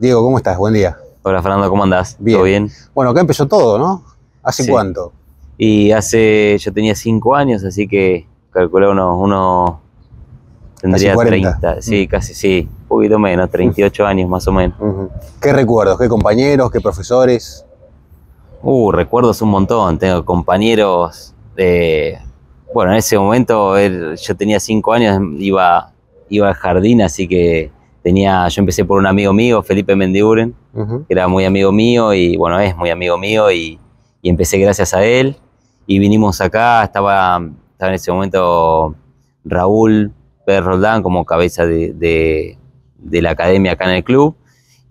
Diego, ¿cómo estás? Buen día. Hola Fernando, ¿cómo andás? ¿Todo bien? Bueno, acá empezó todo, ¿no? ¿Hace cuánto? Y hace, yo tenía cinco años, así que calculé unos, uno, tendría 30, sí, mm. casi, sí, un poquito menos, 38 años más o menos. ¿Qué recuerdos? ¿Qué compañeros? ¿Qué profesores? Uh, recuerdos un montón, tengo compañeros de... Bueno, en ese momento yo tenía cinco años, iba, iba al jardín, así que Tenía, yo empecé por un amigo mío, Felipe Mendiguren, que era muy amigo mío y bueno, es muy amigo mío y, empecé gracias a él. Y vinimos acá, estaba, en ese momento Raúl Pérez Roldán como cabeza de, la academia acá en el club.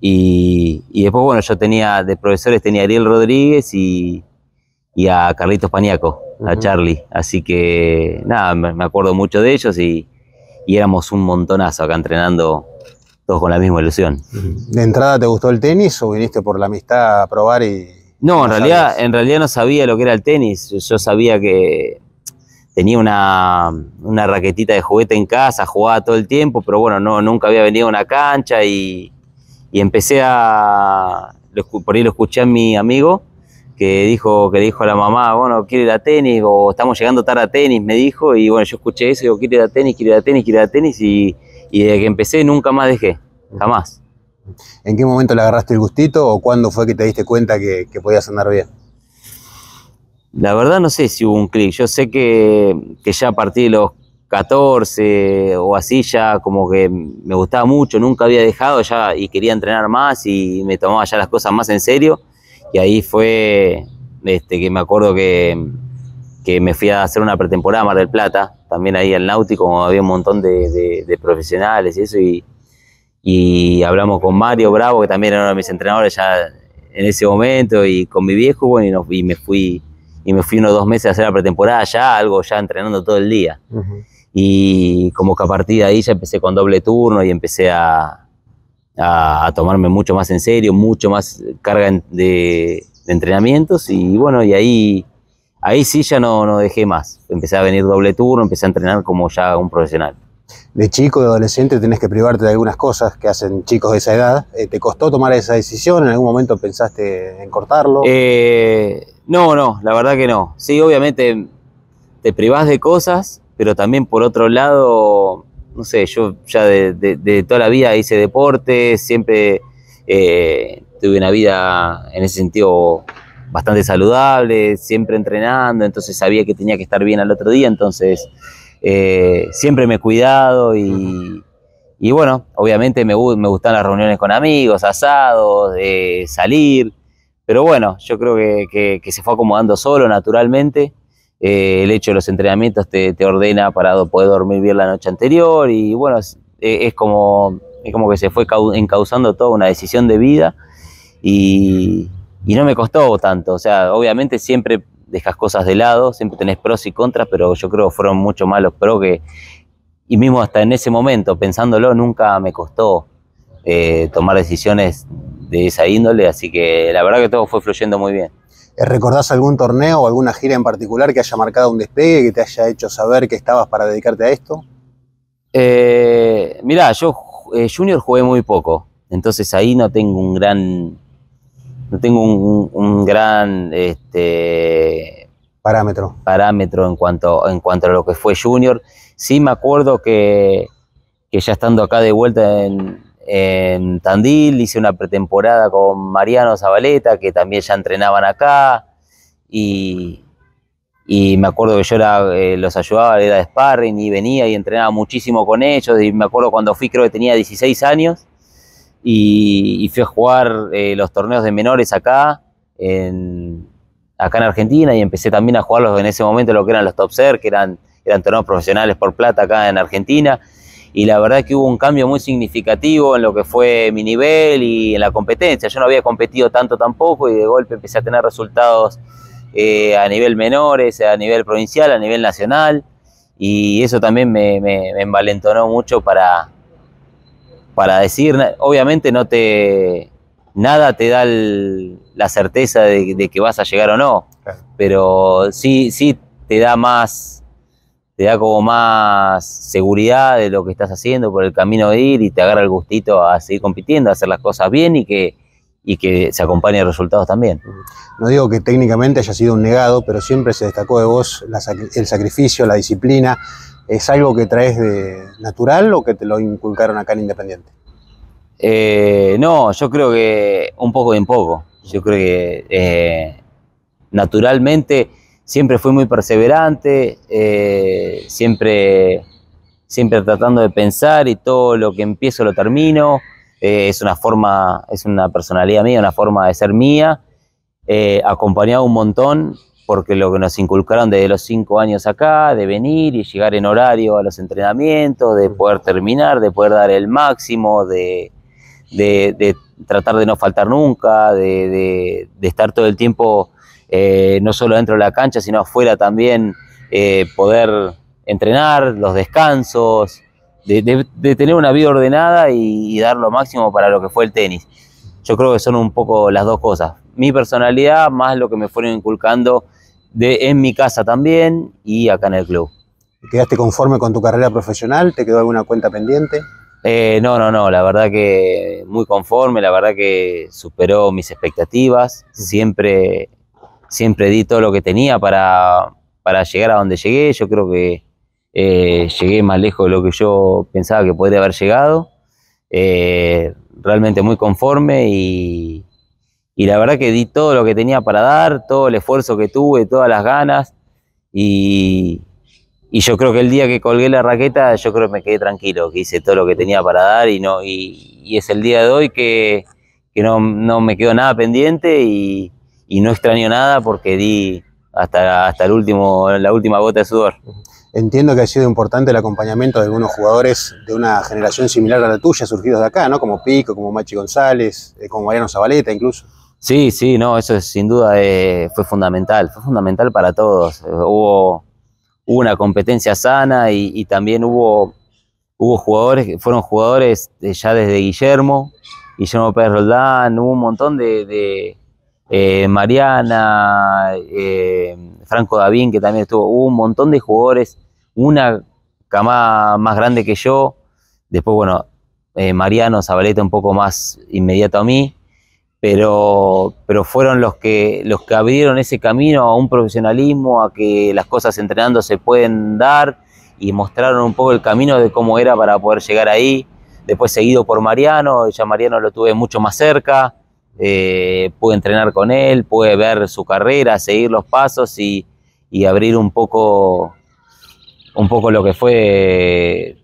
Y, después, bueno, yo tenía de profesores, tenía a Ariel Rodríguez y, a Carlitos Paniaco, a Charlie. Así que, nada, me, acuerdo mucho de ellos y éramos un montonazo acá entrenando con la misma ilusión. Mm. ¿De entrada te gustó el tenis o viniste por la amistad a probar y.? No, en realidad, en realidad no sabía lo que era el tenis. Yo sabía que tenía una, raquetita de juguete en casa, jugaba todo el tiempo, pero bueno, no, nunca había venido a una cancha y, empecé a. Por ahí lo escuché a mi amigo que dijo, que dijo a la mamá, bueno, quiero ir a tenis, o estamos llegando tarde a tenis, me dijo, y bueno, yo escuché eso, digo, quiero ir a tenis, quiero ir a tenis, quiero ir a tenis, y y desde que empecé nunca más dejé, jamás. ¿En qué momento le agarraste el gustito o cuándo fue que te diste cuenta que, podías andar bien? La verdad no sé si hubo un clic, yo sé que, ya a partir de los 14 o así ya como que me gustaba mucho, nunca había dejado ya y quería entrenar más y me tomaba ya las cosas más en serio y ahí fue este, que me acuerdo que me fui a hacer una pretemporada a Mar del Plata, también ahí al Náutico, como había un montón de, profesionales y eso, y, hablamos con Mario Bravo, que también era uno de mis entrenadores ya en ese momento, y con mi viejo, bueno, y, me fui y me fui unos dos meses a hacer la pretemporada ya, algo ya entrenando todo el día. Y como que a partir de ahí ya empecé con doble turno y empecé a, a, tomarme mucho más en serio, mucho más carga de entrenamientos, y bueno, y ahí Ahí sí ya no, no dejé más. Empecé a venir doble turno, empecé a entrenar como ya un profesional. De chico, de adolescente, tenés que privarte de algunas cosas que hacen chicos de esa edad. Eh, ¿Te costó tomar esa decisión? ¿En algún momento pensaste en cortarlo? Eh, no, no, la verdad que no. Sí, obviamente te privás de cosas, pero también por otro lado, no sé, yo ya de, toda la vida hice deporte, siempre eh, tuve una vida en ese sentido bastante saludable, siempre entrenando, entonces sabía que tenía que estar bien al otro día, entonces eh, siempre me he cuidado y, bueno, obviamente me, me, gustan las reuniones con amigos, asados, De eh, salir, pero bueno, yo creo que, se fue acomodando solo naturalmente. Eh, el hecho de los entrenamientos te, ordena para poder dormir bien la noche anterior y bueno, es, como, es como que se fue encauzando toda una decisión de vida y, y no me costó tanto. O sea, obviamente siempre dejas cosas de lado, siempre tenés pros y contras, pero yo creo que fueron mucho más los pros que. Y mismo hasta en ese momento, pensándolo, nunca me costó eh, tomar decisiones de esa índole, así que la verdad que todo fue fluyendo muy bien. Eh, ¿Recordás algún torneo o alguna gira en particular que haya marcado un despegue, que te haya hecho saber que estabas para dedicarte a esto? Eh, mirá, yo eh, junior jugué muy poco, entonces ahí no tengo un gran no tengo un, gran este, parámetro. parámetro en cuanto, en cuanto a lo que fue Junior. Sí me acuerdo que, ya estando acá de vuelta en, Tandil, hice una pretemporada con Mariano Zabaleta, que también ya entrenaban acá, y, me acuerdo que yo era, eh, los ayudaba, era de sparring, y venía y entrenaba muchísimo con ellos, y me acuerdo cuando fui, creo que tenía 16 años, y, fui a jugar eh, los torneos de menores acá en, acá en Argentina y empecé también a jugarlos en ese momento lo que eran los top ser, que eran, eran torneos profesionales por plata acá en Argentina. Y la verdad que hubo un cambio muy significativo en lo que fue mi nivel y en la competencia. Yo no había competido tanto tampoco y de golpe empecé a tener resultados eh, a nivel menores, a nivel provincial, a nivel nacional. Y eso también me, me, me envalentonó mucho para, para decir, obviamente no te, nada te da la certeza de, que vas a llegar o no, pero sí, sí te da más, te da como más seguridad de lo que estás haciendo por el camino de ir y te agarra el gustito a seguir compitiendo, a hacer las cosas bien y que y que se acompañe de resultados también. No digo que técnicamente haya sido un negado, pero siempre se destacó de vos el sacrificio, la disciplina. ¿Es algo que traes de natural o que te lo inculcaron acá en Independiente? Eh, no, yo creo que un poco y un poco. Yo creo que eh, naturalmente siempre fui muy perseverante, eh, siempre, siempre tratando de pensar y todo lo que empiezo lo termino. Eh, es una forma, es una personalidad mía, una forma de ser mía, eh, acompañado un montón, porque lo que nos inculcaron desde los cinco años acá, de venir y llegar en horario a los entrenamientos, de poder terminar, de poder dar el máximo, de, tratar de no faltar nunca, de, de estar todo el tiempo, eh, no solo dentro de la cancha, sino afuera también, poder entrenar, los descansos de, tener una vida ordenada y, dar lo máximo para lo que fue el tenis. Yo creo que son un poco las dos cosas. Mi personalidad más lo que me fueron inculcando de, en mi casa también y acá en el club. ¿Quedaste conforme con tu carrera profesional? ¿Te quedó alguna cuenta pendiente? Eh, no, no, no, la verdad que muy conforme, la verdad que superó mis expectativas, siempre, siempre di todo lo que tenía para, para llegar a donde llegué, yo creo que eh, llegué más lejos de lo que yo pensaba que podría haber llegado. Eh, realmente muy conforme y, la verdad que di todo lo que tenía para dar, todo el esfuerzo que tuve, todas las ganas y, yo creo que el día que colgué la raqueta yo creo que me quedé tranquilo, que hice todo lo que tenía para dar y, no, y, es el día de hoy que, no, me quedó nada pendiente y, no extraño nada porque di hasta, hasta el último, la última gota de sudor. Entiendo que ha sido importante el acompañamiento de algunos jugadores de una generación similar a la tuya, surgidos de acá, ¿no? Como Pico, como Machi González, eh, como Mariano Zabaleta incluso. Sí, sí, no, eso sin duda eh, fue fundamental, fue fundamental para todos. Eh, hubo, una competencia sana y, también hubo, hubo jugadores, que fueron jugadores ya desde Guillermo, Guillermo Pérez Roldán, hubo un montón de eh, Mariana, eh, Franco Davín, que también estuvo, un montón de jugadores, una camada más grande que yo, después, bueno, eh, Mariano, Zabaleta un poco más inmediato a mí, pero, fueron los que, los que abrieron ese camino a un profesionalismo, a que las cosas entrenando se pueden dar y mostraron un poco el camino de cómo era para poder llegar ahí. Después seguido por Mariano, ya Mariano lo tuve mucho más cerca, eh, pude entrenar con él, pude ver su carrera, seguir los pasos y, abrir un poco, un poco lo que fue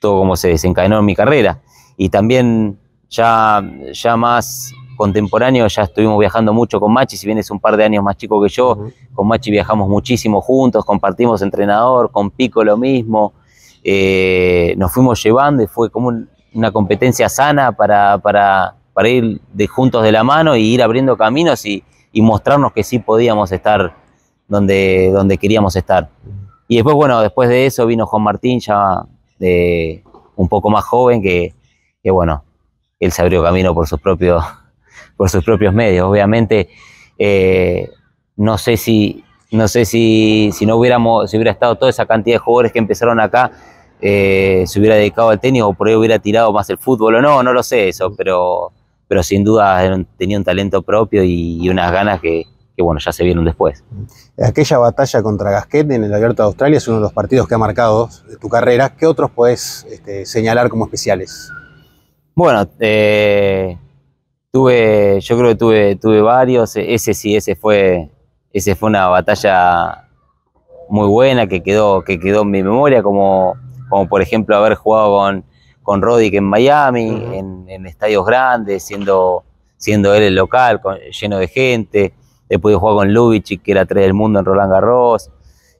todo como se desencadenó en mi carrera. Y también ya, ya más contemporáneo, ya estuvimos viajando mucho con Machi, si bien es un par de años más chico que yo, con Machi viajamos muchísimo juntos, compartimos entrenador, con Pico lo mismo, eh, nos fuimos llevando y fue como una competencia sana para para ir de, juntos de la mano y ir abriendo caminos y, mostrarnos que sí podíamos estar donde, queríamos estar. Y después, bueno, después de eso vino Juan Martín, ya de, eh, un poco más joven, que, bueno, él se abrió camino por sus propios, por sus propios medios. Obviamente, eh, no sé si, no sé si, no hubiéramos, si hubiera estado toda esa cantidad de jugadores que empezaron acá, eh, se hubiera dedicado al tenis o por ahí hubiera tirado más el fútbol o no, no lo sé eso, pero pero sin duda tenía un talento propio y, unas ganas que, bueno, ya se vieron después. Aquella batalla contra Gasquet en el Abierto de Australia es uno de los partidos que ha marcado tu carrera. ¿Qué otros puedes este, señalar como especiales? Bueno, eh, tuve, yo creo que tuve, tuve varios. E-, ese sí, ese fue, ese fue una batalla muy buena que quedó, que quedó en mi memoria, como, como por ejemplo haber jugado con con Roddick en Miami, en, estadios grandes, siendo, siendo él el local, lleno de gente. He podido jugar con Lubitsch, que era tres del mundo en Roland Garros.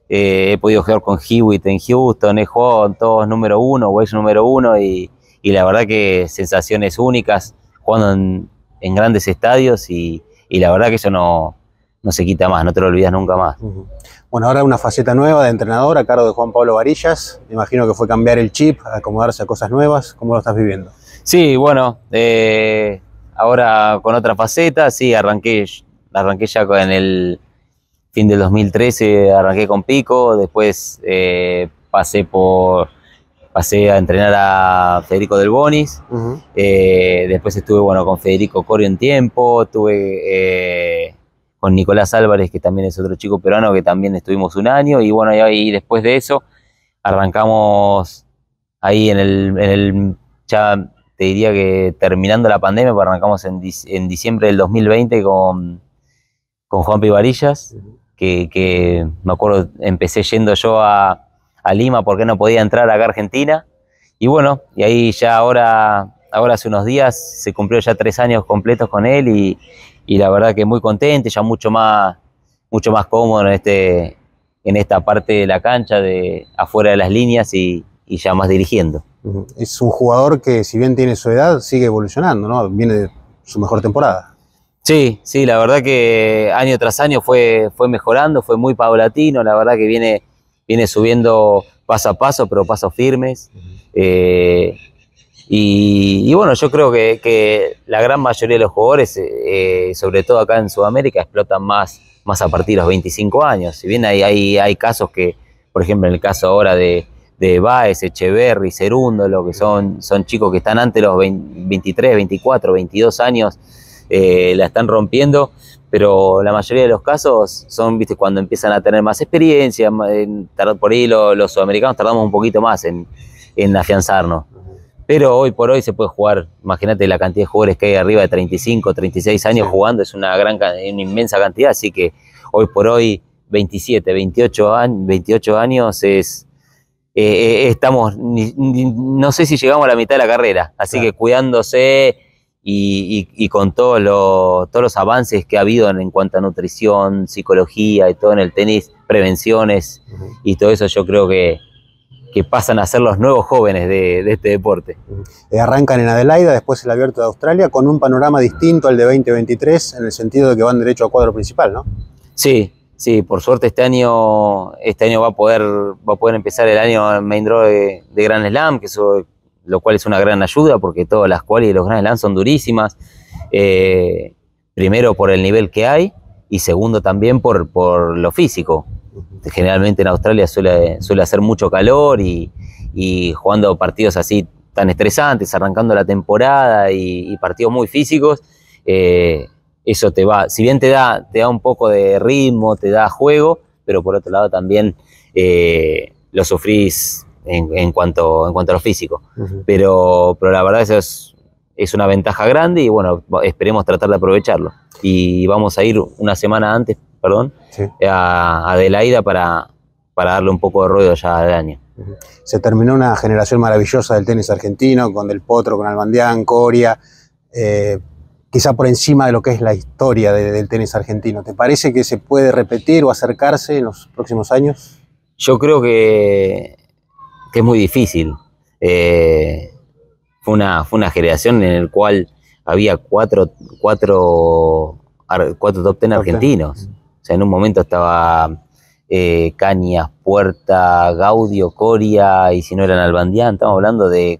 Eh, he podido jugar con Hewitt en Houston. He jugado con todos número uno, es número uno. Y, la verdad que sensaciones únicas jugando en, grandes estadios. Y, la verdad que eso no, no se quita más, no te lo olvidas nunca más. Bueno, ahora una faceta nueva de entrenador a cargo de Juan Pablo Varillas. Me imagino que fue cambiar el chip, acomodarse a cosas nuevas. ¿Cómo lo estás viviendo? Sí, bueno, eh, ahora con otra faceta, sí, arranqué, arranqué ya en el fin del 2013, arranqué con Pico, después eh, pasé por pasé a entrenar a Federico Del Bonis, eh, después estuve bueno con Federico Corio en tiempo, tuve con Nicolás Álvarez, que también es otro chico peruano, que también estuvimos un año. Y bueno, y, ahí después de eso arrancamos ahí en el, en ya te diría que terminando la pandemia, pues arrancamos en, diciembre del 2020 con, con Juan Pivarillas, que, que me acuerdo empecé yendo yo a, a Lima porque no podía entrar acá a Argentina. Y bueno, y ahí ya ahora, ahora hace unos días se cumplió ya tres años completos con él y, y la verdad que muy contente ya mucho más, mucho más cómodo en, este, en esta parte de la cancha, de afuera de las líneas y, ya más dirigiendo. Es un jugador que si bien tiene su edad, sigue evolucionando, ¿no? Viene de su mejor temporada. Sí, sí, la verdad que año tras año fue, fue mejorando, fue muy paulatino, la verdad que viene, viene subiendo paso a paso, pero pasos firmes. Y, bueno, yo creo que, la gran mayoría de los jugadores, eh, eh, sobre todo acá en Sudamérica, explotan más, más a partir de los 25 años. Si bien hay, hay, hay casos que, por ejemplo, en el caso ahora de, de Baez, Echeverry, Cerundo, que son, son chicos que están antes de los 23, 24, 22 años, eh, la están rompiendo, pero la mayoría de los casos son, viste, cuando empiezan a tener más experiencia, por ahí los, sudamericanos tardamos un poquito más en afianzarnos. Pero hoy por hoy se puede jugar, imagínate la cantidad de jugadores que hay arriba de 35, 36 años jugando, es una gran una inmensa cantidad, así que hoy por hoy 27, 28 años, 28 años es eh, eh, estamos no sé si llegamos a la mitad de la carrera, así que cuidándose y, con todos los, todos los avances que ha habido en, cuanto a nutrición, psicología y todo en el tenis, prevenciones y todo eso yo creo que que pasan a ser los nuevos jóvenes de, este deporte. Eh, arrancan en Adelaida, después el Abierto de Australia, con un panorama distinto al de 2023, en el sentido de que van derecho a cuadro principal, ¿no? Sí, sí, por suerte este año, este año va, a poder, va a poder empezar el año en Main Draw de, Grand Slam, que eso, lo cual es una gran ayuda, porque todas las cuales de los Grand Slam son durísimas. Eh, primero por el nivel que hay y segundo también por, por lo físico generalmente en Australia suele, hacer mucho calor y, jugando partidos así tan estresantes, arrancando la temporada y, partidos muy físicos, eh, eso te va, si bien te da, te da un poco de ritmo, te da juego, pero por otro lado también eh, lo sufrís en, cuanto, en cuanto a lo físico. pero, pero la verdad eso es, es una ventaja grande y bueno, esperemos tratar de aprovecharlo. Y vamos a ir una semana antes eh, a Adelaida para, darle un poco de ruido ya al año. Se terminó una generación maravillosa del tenis argentino, con Del Potro, con Albandián, Coria, eh, quizá por encima de lo que es la historia del tenis argentino. ¿Te parece que se puede repetir o acercarse en los próximos años? Yo creo que, es muy difícil. Eh, fue, una, fue una generación en la cual había cuatro, cuatro, top ten argentinos. O sea, en un momento estaba eh, Cañas, Puerta, Gaudio, Coria, y si no eran Albandián, estamos hablando de,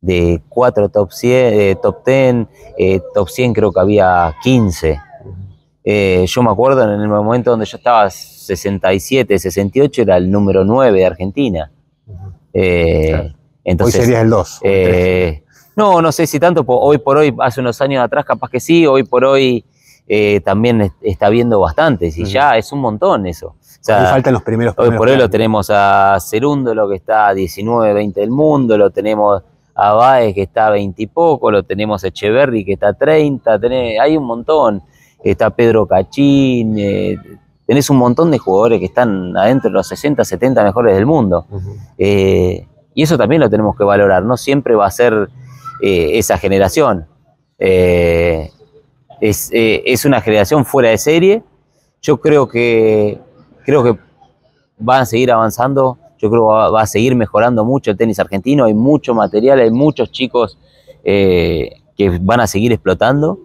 de cuatro top eh, top 10, eh, top 100 creo que había 15. yo me acuerdo en el momento donde yo estaba 67, 68, era el número 9 de Argentina. Hoy sería el 2. no, no sé si tanto, hoy por hoy, hace unos años atrás capaz que sí, hoy por hoy eh, también está viendo bastantes y ya es un montón eso. faltan los primeros. por eso lo tenemos a Cerúndolo que está a 19, 20 del mundo, lo tenemos a Baez que está a 20 y poco, lo tenemos a Echeverry que está a 30, hay un montón. Está Pedro Cachín, eh, tenés un montón de jugadores que están adentro de los 60, 70 mejores del mundo. Eh, y eso también lo tenemos que valorar, no siempre va a ser esa generación. Eh, eh, es, una generación fuera de serie. Yo creo que, creo que van a seguir avanzando. Yo creo que va, a seguir mejorando mucho el tenis argentino. Hay mucho material, hay muchos chicos eh, que van a seguir explotando.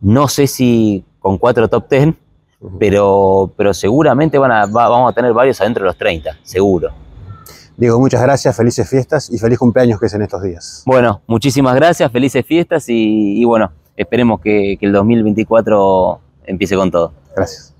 No sé si con cuatro top ten, pero, pero seguramente van a, vamos a tener varios adentro de los 30, seguro. Diego, muchas gracias, felices fiestas y feliz cumpleaños que es en estos días. Bueno, muchísimas gracias, felices fiestas y bueno, esperemos que, el 2024 empiece con todo. Gracias.